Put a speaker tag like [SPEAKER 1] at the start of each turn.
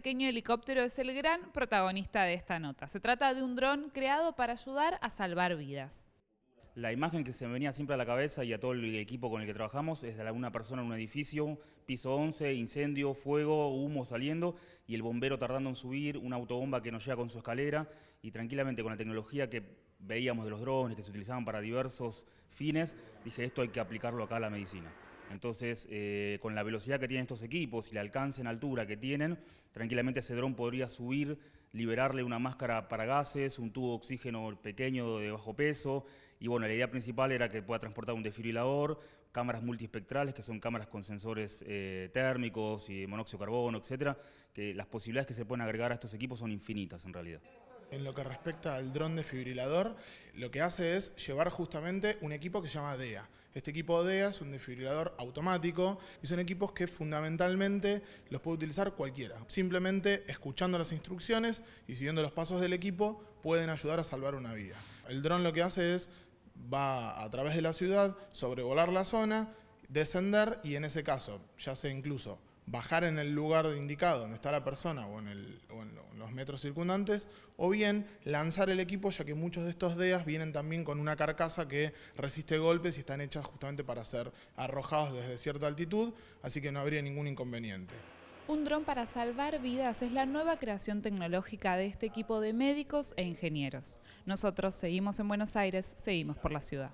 [SPEAKER 1] pequeño helicóptero es el gran protagonista de esta nota. Se trata de un dron creado para ayudar a salvar vidas.
[SPEAKER 2] La imagen que se me venía siempre a la cabeza y a todo el equipo con el que trabajamos es de alguna persona en un edificio, piso 11, incendio, fuego, humo saliendo y el bombero tardando en subir, una autobomba que nos llega con su escalera y tranquilamente con la tecnología que veíamos de los drones que se utilizaban para diversos fines, dije esto hay que aplicarlo acá a la medicina. Entonces, eh, con la velocidad que tienen estos equipos y el alcance en altura que tienen, tranquilamente ese dron podría subir, liberarle una máscara para gases, un tubo de oxígeno pequeño de bajo peso. Y bueno, la idea principal era que pueda transportar un desfibrilador, cámaras multiespectrales, que son cámaras con sensores eh, térmicos y monóxido de carbono, etcétera, que las posibilidades que se pueden agregar a estos equipos son infinitas en realidad.
[SPEAKER 3] En lo que respecta al dron defibrilador, lo que hace es llevar justamente un equipo que se llama DEA. Este equipo DEA es un desfibrilador automático y son equipos que fundamentalmente los puede utilizar cualquiera. Simplemente escuchando las instrucciones y siguiendo los pasos del equipo pueden ayudar a salvar una vida. El dron lo que hace es va a través de la ciudad, sobrevolar la zona, descender y en ese caso, ya sea incluso bajar en el lugar indicado donde está la persona o en, los metros circundantes, o bien lanzar el equipo, ya que muchos de estos DEA vienen también con una carcasa que resiste golpes y están hechas justamente para ser arrojados desde cierta altitud, así que no habría ningún inconveniente.
[SPEAKER 1] Un dron para salvar vidas es la nueva creación tecnológica de este equipo de médicos e ingenieros. Nosotros seguimos en Buenos Aires, seguimos por la ciudad.